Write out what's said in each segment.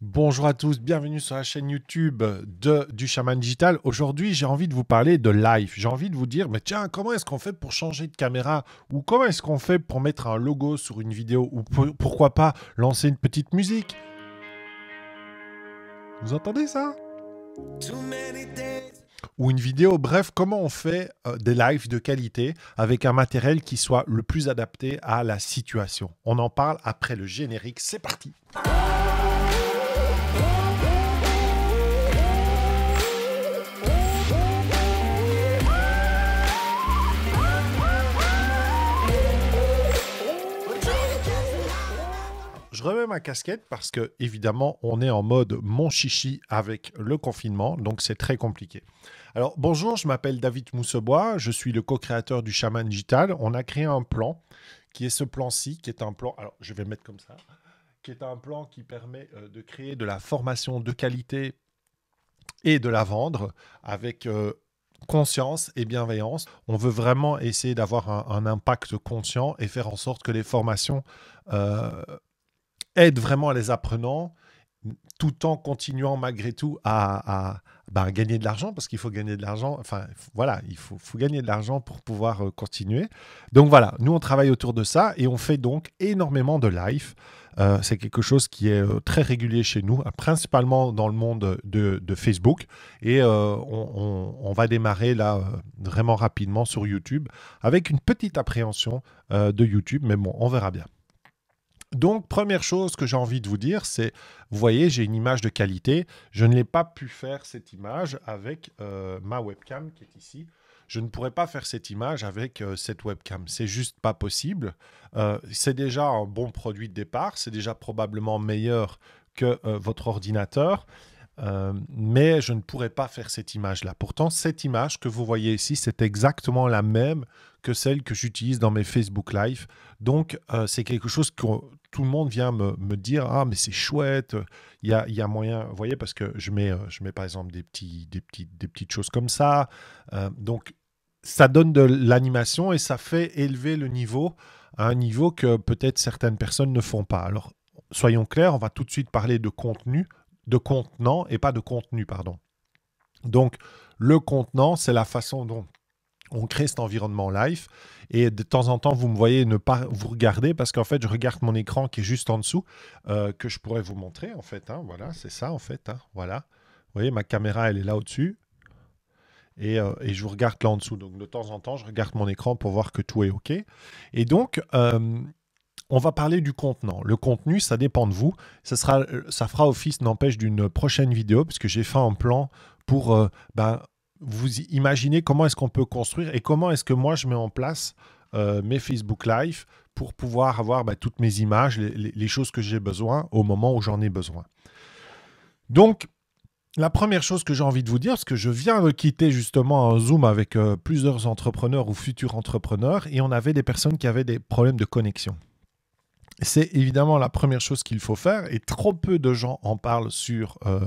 Bonjour à tous, bienvenue sur la chaîne YouTube de du chaman digital. Aujourd'hui, j'ai envie de vous parler de live. J'ai envie de vous dire, mais tiens, comment est-ce qu'on fait pour changer de caméra ou comment est-ce qu'on fait pour mettre un logo sur une vidéo ou pourquoi pas lancer une petite musique Vous entendez ça ou une vidéo, bref, comment on fait euh, des lives de qualité avec un matériel qui soit le plus adapté à la situation. On en parle après le générique, c'est parti. Je remets ma casquette parce que, évidemment, on est en mode mon chichi avec le confinement, donc c'est très compliqué. Alors, bonjour, je m'appelle David Moussebois, je suis le co-créateur du Chaman Digital. On a créé un plan qui est ce plan-ci, qui est un plan. Alors, je vais mettre comme ça, qui est un plan qui permet euh, de créer de la formation de qualité et de la vendre avec. Euh, conscience et bienveillance. On veut vraiment essayer d'avoir un, impact conscient et faire en sorte que les formations euh, aide vraiment les apprenants tout en continuant malgré tout bah, à, gagner de l'argent, parce qu'il faut gagner de l'argent, enfin voilà, il faut, faut gagner de l'argent pour pouvoir euh, continuer. Donc voilà, nous on travaille autour de ça et on fait donc énormément de live. Euh, c'est quelque chose qui est euh, très régulier chez nous, principalement dans le monde de, Facebook. Et on, va démarrer là vraiment rapidement sur YouTube avec une petite appréhension de YouTube, mais bon, on verra bien. Donc, première chose que j'ai envie de vous dire, c'est, vous voyez, j'ai une image de qualité. Je ne l'ai pas pu faire cette image avec euh, ma webcam qui est ici. Je ne pourrais pas faire cette image avec euh, cette webcam. C'est juste pas possible. Euh, c'est déjà un bon produit de départ. C'est déjà probablement meilleur que votre ordinateur. mais je ne pourrais pas faire cette image-là. Pourtant, cette image que vous voyez ici, c'est exactement la même que celle que j'utilise dans mes Facebook Live. Donc, euh, c'est quelque chose que tout le monde vient me, me dire Ah, mais c'est chouette, il y a, y a, moyen. Vous voyez, parce que je mets, euh, je mets par exemple des, petits, des, petites des petites choses comme ça. Euh, donc, ça donne de l'animation et ça fait élever le niveau à un niveau que peut-être certaines personnes ne font pas. Alors, soyons clairs, on va tout de suite parler de contenu, de contenant et pas de contenu, pardon. Donc, le contenant, c'est la façon dont on crée cet environnement live. Et de temps en temps, vous me voyez ne pas vous regarder parce qu'en fait, je regarde mon écran qui est juste en dessous, euh, que je pourrais vous montrer en fait. Hein. voilà, c'est ça en fait. Hein. voilà. Vous voyez, ma caméra, elle est là au-dessus. Euh, et, je vous regarde là en dessous. Donc de temps en temps, je regarde mon écran pour voir que tout est OK. Et donc, euh, on va parler du contenant. Le contenu, ça dépend de vous. Ça, sera, ça fera office, n'empêche, d'une prochaine vidéo, puisque j'ai fait un plan pour ben, vous imaginez comment est-ce qu'on peut construire et comment est-ce que moi je mets en place euh, mes Facebook Live pour pouvoir avoir bah, toutes mes images, les, choses que j'ai besoin au moment où j'en ai besoin. Donc, la première chose que j'ai envie de vous dire, parce que je viens de quitter justement un Zoom avec euh, plusieurs entrepreneurs ou futurs entrepreneurs, et on avait des personnes qui avaient des problèmes de connexion. C'est évidemment la première chose qu'il faut faire, et trop peu de gens en parlent sur euh,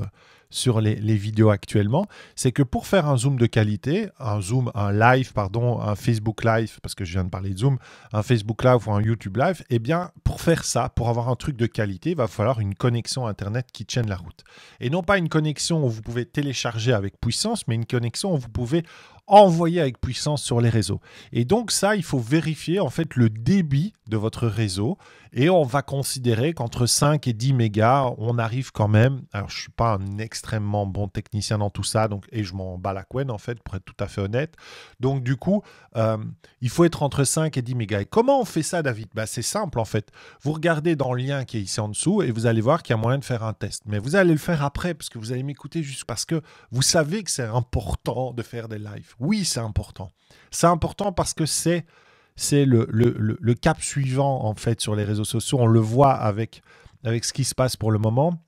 sur les, vidéos actuellement, c'est que pour faire un zoom de qualité, un zoom, un live, pardon, un Facebook Live, parce que je viens de parler de zoom, un Facebook Live ou un YouTube Live, eh bien, pour faire ça, pour avoir un truc de qualité, il va falloir une connexion Internet qui tienne la route. Et non pas une connexion où vous pouvez télécharger avec puissance, mais une connexion où vous pouvez envoyé avec puissance sur les réseaux. Et donc ça, il faut vérifier en fait le débit de votre réseau et on va considérer qu'entre 5 et 10 mégas, on arrive quand même. Alors je suis pas un extrêmement bon technicien dans tout ça, donc et je m'en bats la couenne en fait pour être tout à fait honnête. Donc du coup, euh, il faut être entre 5 et 10 mégas. Et comment on fait ça, David bah, c'est simple en fait. Vous regardez dans le lien qui est ici en dessous et vous allez voir qu'il y a moyen de faire un test. Mais vous allez le faire après parce que vous allez m'écouter juste parce que vous savez que c'est important de faire des lives. Oui, c'est important. C'est important parce que c'est le, cap suivant en fait sur les réseaux sociaux. On le voit avec, avec ce qui se passe pour le moment.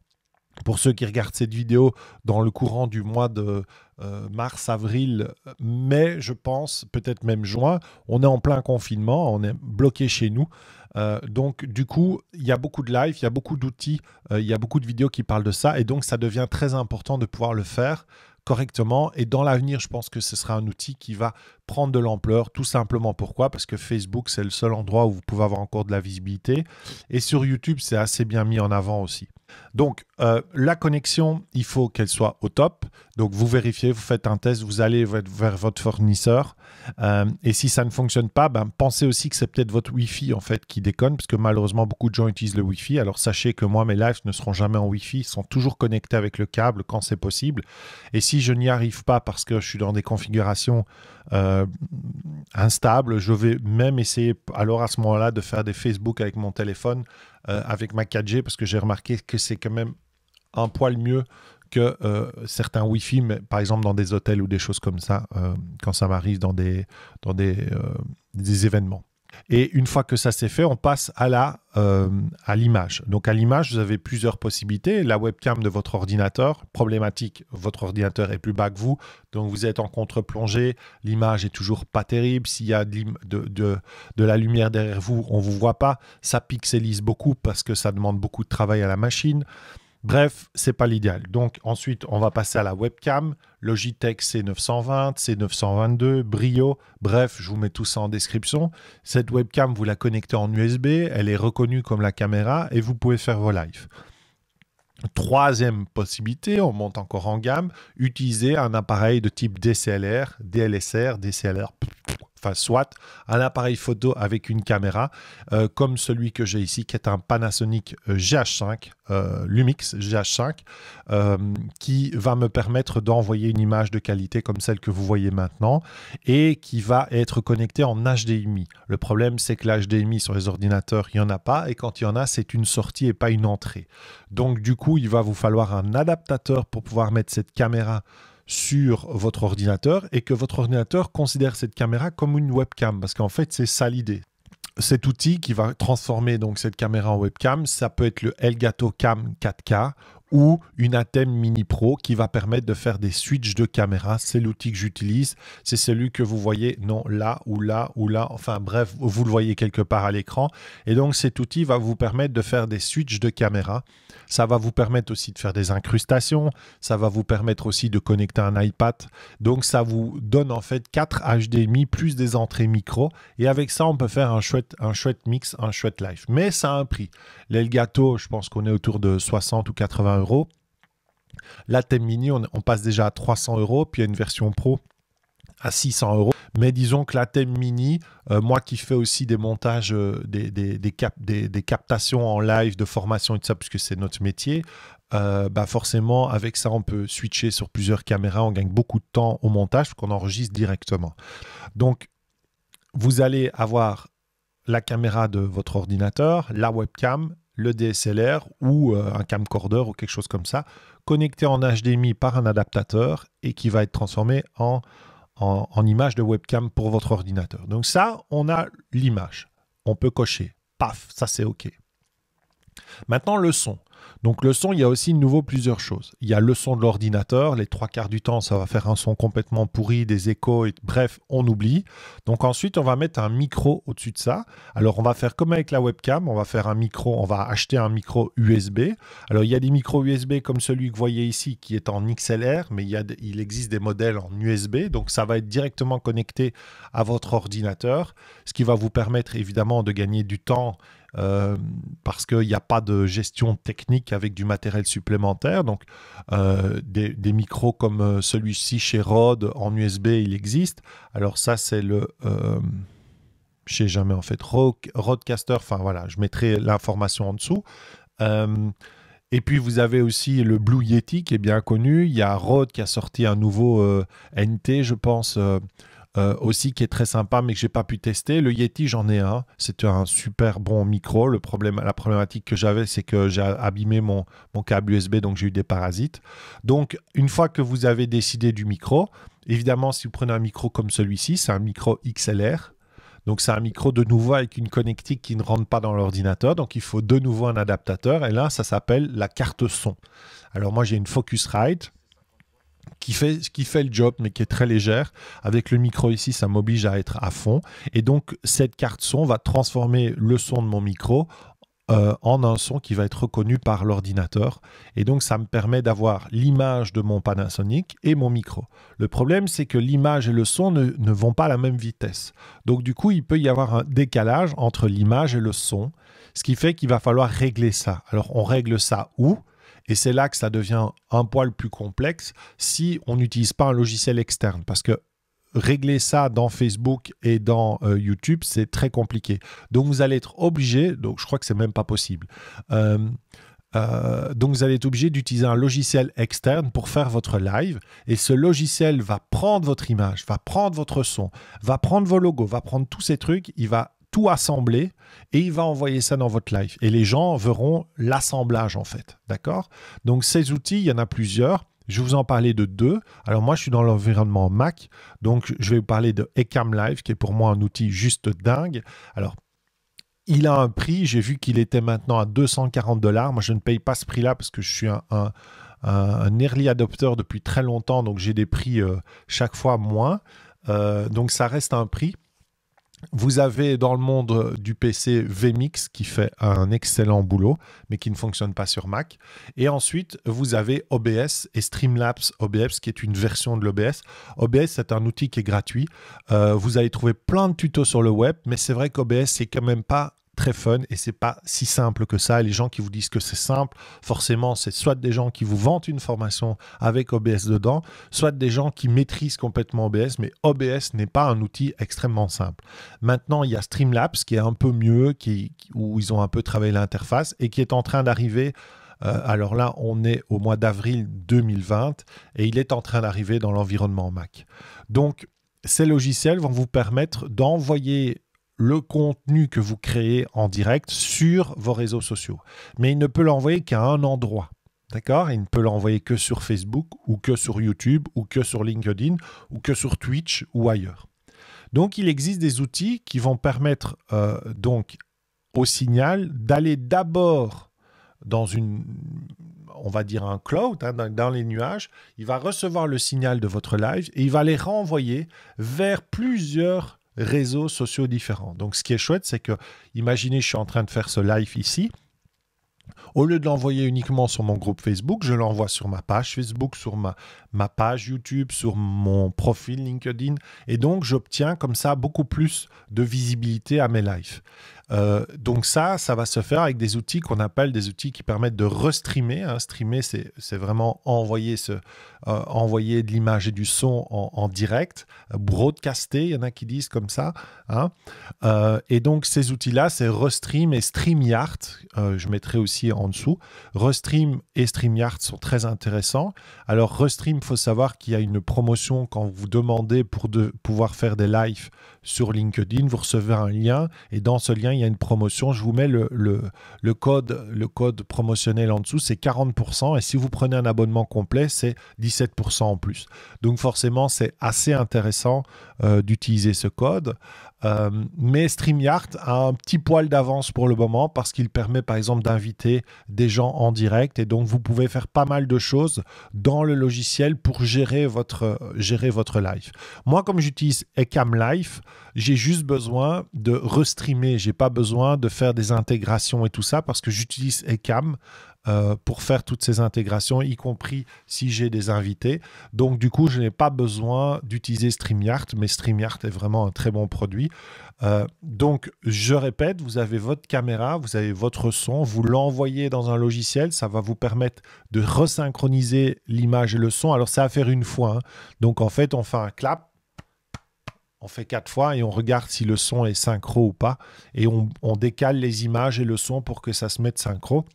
Pour ceux qui regardent cette vidéo dans le courant du mois de euh, mars, avril, mai, je pense, peut-être même juin, on est en plein confinement, on est bloqué chez nous. Euh, donc, du coup, il y a beaucoup de live, il y a beaucoup d'outils, euh, il y a beaucoup de vidéos qui parlent de ça. Et donc, ça devient très important de pouvoir le faire correctement. Et dans l'avenir, je pense que ce sera un outil qui va prendre de l'ampleur, tout simplement pourquoi Parce que Facebook, c'est le seul endroit où vous pouvez avoir encore de la visibilité. Et sur YouTube, c'est assez bien mis en avant aussi. Donc, euh, la connexion, il faut qu'elle soit au top. Donc, vous vérifiez, vous faites un test, vous allez vers votre fournisseur. Euh, et si ça ne fonctionne pas, ben, pensez aussi que c'est peut-être votre Wi-Fi en fait qui déconne, parce que malheureusement, beaucoup de gens utilisent le Wi-Fi. Alors, sachez que moi, mes lives ne seront jamais en Wi-Fi, ils sont toujours connectés avec le câble quand c'est possible. Et si je n'y arrive pas parce que je suis dans des configurations euh, instables, je vais même essayer alors à ce moment-là de faire des Facebook avec mon téléphone euh, avec ma 4G parce que j'ai remarqué que c'est quand même un poil mieux que euh, certains Wi-Fi, par exemple dans des hôtels ou des choses comme ça, euh, quand ça m'arrive dans des, dans des, des événements. Et une fois que ça s'est fait, on passe à la euh, à l'image. Donc à l'image, vous avez plusieurs possibilités. La webcam de votre ordinateur, problématique, votre ordinateur est plus bas que vous, donc vous êtes en contre-plongée, l'image est toujours pas terrible. S'il y a de, de, la lumière derrière vous, on ne vous voit pas. Ça pixelise beaucoup parce que ça demande beaucoup de travail à la machine. Bref, c'est pas l'idéal. Donc ensuite, on va passer à la webcam, Logitech C920, C922, Brio. Bref, je vous mets tout ça en description. Cette webcam, vous la connectez en USB, elle est reconnue comme la caméra et vous pouvez faire vos lives. Troisième possibilité, on monte encore en gamme, Utilisez un appareil de type DCLR, DLSR, DCLR, soit un appareil photo avec une caméra, euh, comme celui que j'ai ici, qui est un Panasonic euh, GH5, euh, Lumix GH5, qui va me permettre d'envoyer une image de qualité comme celle que vous voyez maintenant, et qui va être connecté en HDMI. Le problème, c'est que l'HDMI sur les ordinateurs, il n'y en a pas, et quand il y en a, c'est une sortie et pas une entrée. Donc du coup, il va vous falloir un adaptateur pour pouvoir mettre cette caméra sur votre ordinateur et que votre ordinateur considère cette caméra comme une webcam, parce qu'en fait, c'est ça l'idée. Cet outil qui va transformer donc cette caméra en webcam, ça peut être le Elgato Cam 4K ou une Atem Mini Pro qui va permettre de faire des switches de caméra. C'est l'outil que j'utilise. C'est celui que vous voyez, non, là ou là ou là. Enfin bref, vous le voyez quelque part à l'écran. Et donc cet outil va vous permettre de faire des switches de caméra. Ça va vous permettre aussi de faire des incrustations. Ça va vous permettre aussi de connecter un iPad. Donc ça vous donne en fait 4 HDMI plus des entrées micro. Et avec ça, on peut faire un chouette, un chouette mix, un chouette live. Mais ça a un prix. L'Elgato, je pense qu'on est autour de 60 ou 80 euros euros. Thème Mini, on, passe déjà à 300 euros, puis il y a une version pro à 600 euros. Mais disons que la Thème Mini, euh, moi qui fais aussi des montages, euh, des, captations en live, de formation et tout ça, puisque c'est notre métier, euh, bah forcément, avec ça, on peut switcher sur plusieurs caméras, on gagne beaucoup de temps au montage, qu'on enregistre directement. Donc, vous allez avoir la caméra de votre ordinateur, la webcam le DSLR ou euh, un camcorder ou quelque chose comme ça, connecté en HDMI par un adaptateur et qui va être transformé en, en, image de webcam pour votre ordinateur. Donc ça, on a l'image. On peut cocher. Paf, ça c'est OK. Maintenant, le son. Donc le son, il y a aussi de nouveau plusieurs choses. Il y a le son de l'ordinateur, les trois quarts du temps, ça va faire un son complètement pourri, des échos, et... bref, on oublie. Donc ensuite, on va mettre un micro au-dessus de ça. Alors on va faire comme avec la webcam, on va faire un micro, on va acheter un micro USB. Alors il y a des micros USB comme celui que vous voyez ici qui est en XLR, mais il, il existe des modèles en USB, donc ça va être directement connecté à votre ordinateur, ce qui va vous permettre évidemment de gagner du temps euh, parce qu'il n'y a pas de gestion technique avec du matériel supplémentaire. Donc, euh, des, micros comme euh, celui-ci chez Rode en USB, il existe. Alors ça, c'est le... je je sais jamais en fait, Rodecaster, enfin voilà, je mettrai l'information en dessous. Et puis vous avez aussi le Blue Yeti qui est bien connu. Il y a Rode qui a sorti un nouveau NT, je pense, euh, aussi qui est très sympa mais que j'ai pas pu tester. Le Yeti, j'en ai un. C'est un super bon micro. Le problème, la problématique que j'avais, c'est que j'ai abîmé mon, mon câble USB, donc j'ai eu des parasites. Donc, une fois que vous avez décidé du micro, évidemment, si vous prenez un micro comme celui-ci, c'est un micro XLR. Donc c'est un micro de nouveau avec une connectique qui ne rentre pas dans l'ordinateur. Donc il faut de nouveau un adaptateur. Et là, ça s'appelle la carte son. Alors moi, j'ai une Focusrite qui fait, qui fait le job, mais qui est très légère. Avec le micro ici, ça m'oblige à être à fond. Et donc, cette carte son va transformer le son de mon micro euh, en un son qui va être reconnu par l'ordinateur. Et donc, ça me permet d'avoir l'image de mon Panasonic et mon micro. Le problème, c'est que l'image et le son ne, ne, vont pas à la même vitesse. Donc, du coup, il peut y avoir un décalage entre l'image et le son, ce qui fait qu'il va falloir régler ça. Alors, on règle ça où et c'est là que ça devient un poil plus complexe si on n'utilise pas un logiciel externe. Parce que régler ça dans Facebook et dans euh, YouTube, c'est très compliqué. Donc vous allez être obligé, donc je crois que c'est même pas possible. Euh, euh, donc vous allez être obligé d'utiliser un logiciel externe pour faire votre live et ce logiciel va prendre votre image, va prendre votre son, va prendre vos logos, va prendre tous ces trucs, il va tout assemblé et il va envoyer ça dans votre live. Et les gens verront l'assemblage en fait. D'accord Donc ces outils, il y en a plusieurs. Je vous en parlais de deux. Alors moi, je suis dans l'environnement Mac, donc je vais vous parler de Ecam Live, qui est pour moi un outil juste dingue. Alors, il a un prix, j'ai vu qu'il était maintenant à 240 dollars. Moi, je ne paye pas ce prix-là parce que je suis un, early adopter depuis très longtemps, donc j'ai des prix euh, chaque fois moins. Euh, donc ça reste un prix. Vous avez dans le monde du PC VMix qui fait un excellent boulot, mais qui ne fonctionne pas sur Mac. Et ensuite, vous avez OBS et Streamlabs OBS, qui est une version de l'OBS. OBS, c'est un outil qui est gratuit. Euh, vous allez trouver plein de tutos sur le web, mais c'est vrai qu'OBS, c'est quand même pas très fun et c'est pas si simple que ça. les gens qui vous disent que c'est simple, forcément, c'est soit des gens qui vous vendent une formation avec OBS dedans, soit des gens qui maîtrisent complètement OBS, mais OBS n'est pas un outil extrêmement simple. Maintenant, il y a Streamlabs qui est un peu mieux, qui, où ils ont un peu travaillé l'interface et qui est en train d'arriver euh, alors là, on est au mois d'avril 2020 et il est en train d'arriver dans l'environnement Mac. Donc, ces logiciels vont vous permettre d'envoyer le contenu que vous créez en direct sur vos réseaux sociaux. Mais il ne peut l'envoyer qu'à un endroit. D'accord Il ne peut l'envoyer que sur Facebook ou que sur YouTube ou que sur LinkedIn ou que sur Twitch ou ailleurs. Donc il existe des outils qui vont permettre euh, donc au signal d'aller d'abord dans une, on va dire un cloud, hein, dans, les nuages, il va recevoir le signal de votre live et il va les renvoyer vers plusieurs réseaux sociaux différents. Donc, ce qui est chouette, c'est que, imaginez, je suis en train de faire ce live ici. Au lieu de l'envoyer uniquement sur mon groupe Facebook, je l'envoie sur ma page Facebook, sur ma, ma page YouTube, sur mon profil LinkedIn. Et donc, j'obtiens comme ça beaucoup plus de visibilité à mes lives. Euh, donc ça, ça va se faire avec des outils qu'on appelle des outils qui permettent de restreamer. Hein. Streamer, c'est vraiment envoyer, ce, euh, envoyer de l'image et du son en, direct, broadcaster, il y en a qui disent comme ça. Hein. Euh, et donc ces outils-là, c'est Restream et StreamYard, je mettrai aussi en dessous. Restream et StreamYard sont très intéressants. Alors Restream il faut savoir qu'il y a une promotion quand vous demandez pour de, pouvoir faire des lives sur LinkedIn. Vous recevez un lien et dans ce lien, il y a une promotion. Je vous mets le, le, code, le code promotionnel en dessous, c'est 40%. Et si vous prenez un abonnement complet, c'est 17% en plus. Donc forcément, c'est assez intéressant euh, d'utiliser ce code. Euh, mais StreamYard a un petit poil d'avance pour le moment parce qu'il permet par exemple d'inviter des gens en direct. Et donc, vous pouvez faire pas mal de choses dans le logiciel pour gérer votre, gérer votre live. Moi, comme j'utilise Ecam Live, j'ai juste besoin de restreamer. J'ai pas besoin de faire des intégrations et tout ça parce que j'utilise Ecam euh, pour faire toutes ces intégrations, y compris si j'ai des invités. Donc du coup, je n'ai pas besoin d'utiliser StreamYard, mais StreamYard est vraiment un très bon produit. Euh, donc je répète, vous avez votre caméra, vous avez votre son, vous l'envoyez dans un logiciel, ça va vous permettre de resynchroniser l'image et le son. Alors ça à faire une fois. Hein. Donc en fait, on fait un clap, on fait quatre fois et on regarde si le son est synchro ou pas. Et on, décale les images et le son pour que ça se mette synchro.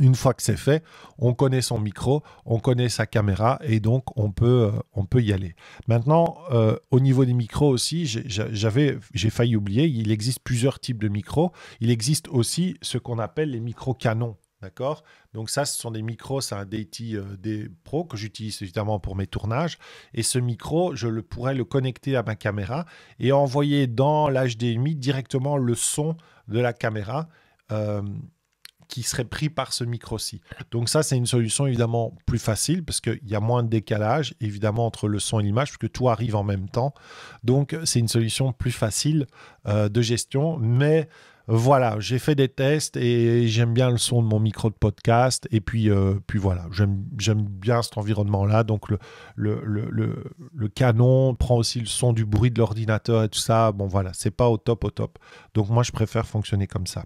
Une fois que c'est fait, on connaît son micro, on connaît sa caméra et donc on peut, euh, on peut y aller. Maintenant, euh, au niveau des micros aussi, j'ai failli oublier, il existe plusieurs types de micros. Il existe aussi ce qu'on appelle les micros canons. D'accord Donc ça, ce sont des micros, c'est un Deity euh, Pro que j'utilise évidemment pour mes tournages. Et ce micro, je le pourrais le connecter à ma caméra et envoyer dans l'HDMI directement le son de la caméra qui serait pris par ce micro-ci. Donc ça, c'est une solution évidemment plus facile parce qu'il y a moins de décalage évidemment entre le son et l'image puisque tout arrive en même temps. Donc c'est une solution plus facile euh, de gestion, mais voilà, j'ai fait des tests et j'aime bien le son de mon micro de podcast. Et puis, euh, puis voilà, j'aime bien cet environnement-là. Donc, le, le, canon prend aussi le son du bruit de l'ordinateur et tout ça. Bon, voilà, c'est pas au top, au top. Donc, moi, je préfère fonctionner comme ça.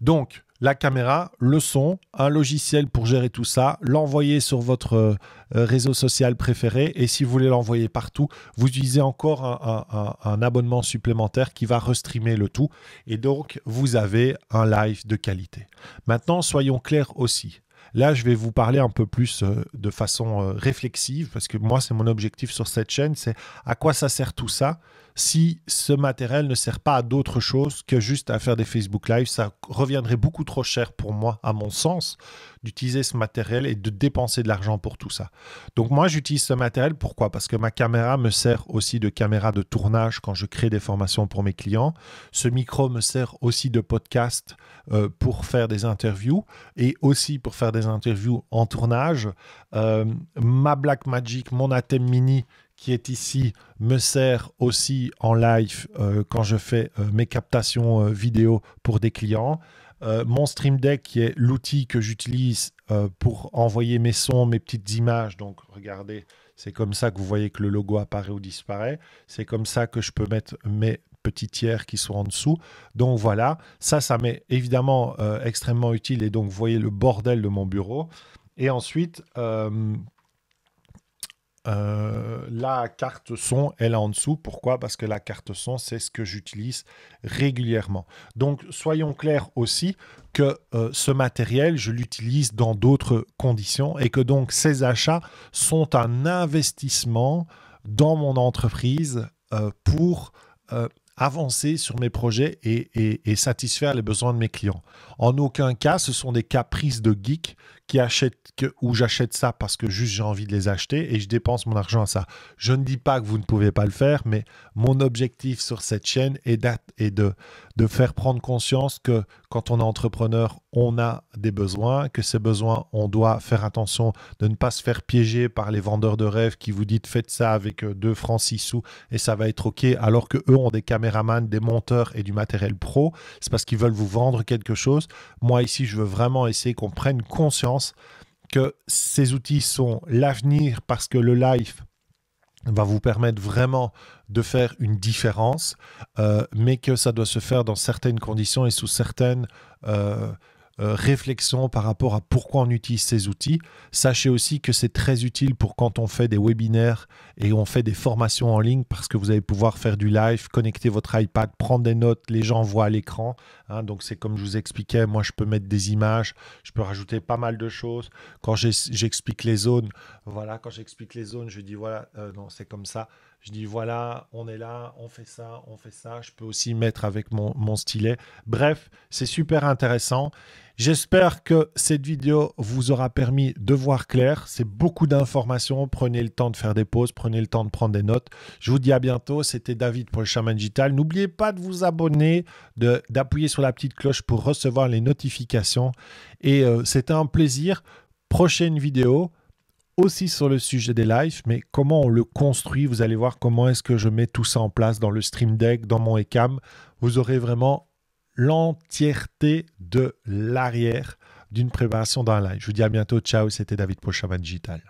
Donc, la caméra, le son, un logiciel pour gérer tout ça, l'envoyer sur votre euh, réseau social préféré et si vous voulez l'envoyer partout, vous utilisez encore un, abonnement supplémentaire qui va restreamer le tout et donc vous avez un live de qualité. Maintenant, soyons clairs aussi. Là, je vais vous parler un peu plus euh, de façon euh, réflexive parce que moi, c'est mon objectif sur cette chaîne, c'est à quoi ça sert tout ça si ce matériel ne sert pas à d'autres choses que juste à faire des Facebook Live. Ça reviendrait beaucoup trop cher pour moi, à mon sens, d'utiliser ce matériel et de dépenser de l'argent pour tout ça. Donc moi, j'utilise ce matériel. Pourquoi Parce que ma caméra me sert aussi de caméra de tournage quand je crée des formations pour mes clients. Ce micro me sert aussi de podcast euh, pour faire des interviews et aussi pour faire des interviews en tournage. Euh, ma Black Magic, mon Atem Mini qui est ici me sert aussi en live euh, quand je fais euh, mes captations euh, vidéo pour des clients. mon Stream Deck qui est l'outil que j'utilise pour envoyer mes sons, mes petites images. Donc regardez, c'est comme ça que vous voyez que le logo apparaît ou disparaît. C'est comme ça que je peux mettre mes petits tiers qui sont en dessous. Donc voilà, ça, ça m'est évidemment extrêmement utile. Et donc vous voyez le bordel de mon bureau. Et ensuite, euh, la carte son, elle est en dessous. Pourquoi Parce que la carte son, c'est ce que j'utilise régulièrement. Donc, soyons clairs aussi que euh, ce matériel, je l'utilise dans d'autres conditions et que donc ces achats sont un investissement dans mon entreprise euh, pour avancer sur mes projets et, satisfaire les besoins de mes clients. En aucun cas, ce sont des caprices de geek qui achètent que, ou j'achète ça parce que juste j'ai envie de les acheter et je dépense mon argent à ça. Je ne dis pas que vous ne pouvez pas le faire, mais mon objectif sur cette chaîne est, est de de faire prendre conscience que quand on est entrepreneur, on a des besoins, que ces besoins, on doit faire attention de ne pas se faire piéger par les vendeurs de rêves qui vous disent faites ça avec 2 euh, francs 6 sous et ça va être OK, alors que eux ont des caméramans, des monteurs et du matériel pro. C'est parce qu'ils veulent vous vendre quelque chose. Moi, ici, je veux vraiment essayer qu'on prenne conscience que ces outils sont l'avenir parce que le live va vous permettre vraiment de faire une différence, euh, mais que ça doit se faire dans certaines conditions et sous certaines... Euh, euh, réflexion par rapport à pourquoi on utilise ces outils. Sachez aussi que c'est très utile pour quand on fait des webinaires et on fait des formations en ligne parce que vous allez pouvoir faire du live, connecter votre iPad, prendre des notes, les gens voient à l'écran. Hein. donc c'est comme je vous expliquais, moi je peux mettre des images, je peux rajouter pas mal de choses. Quand j'explique les zones, voilà, quand j'explique les zones, je dis voilà, euh, non c'est comme ça. Je dis voilà, on est là, on fait ça, on fait ça. Je peux aussi mettre avec mon, stylet. Bref, c'est super intéressant. J'espère que cette vidéo vous aura permis de voir clair. C'est beaucoup d'informations. Prenez le temps de faire des pauses, prenez le temps de prendre des notes. Je vous dis à bientôt. C'était David pour le chaman Digital. N'oubliez pas de vous abonner, d'appuyer sur la petite cloche pour recevoir les notifications. Et euh, c'était un plaisir. Prochaine vidéo aussi sur le sujet des lives, mais comment on le construit. Vous allez voir comment est-ce que je mets tout ça en place dans le Stream Deck, dans mon ECAM. Vous aurez vraiment l'entièreté de l'arrière d'une préparation d'un live. Je vous dis à bientôt. Ciao, c'était David Pochama Digital.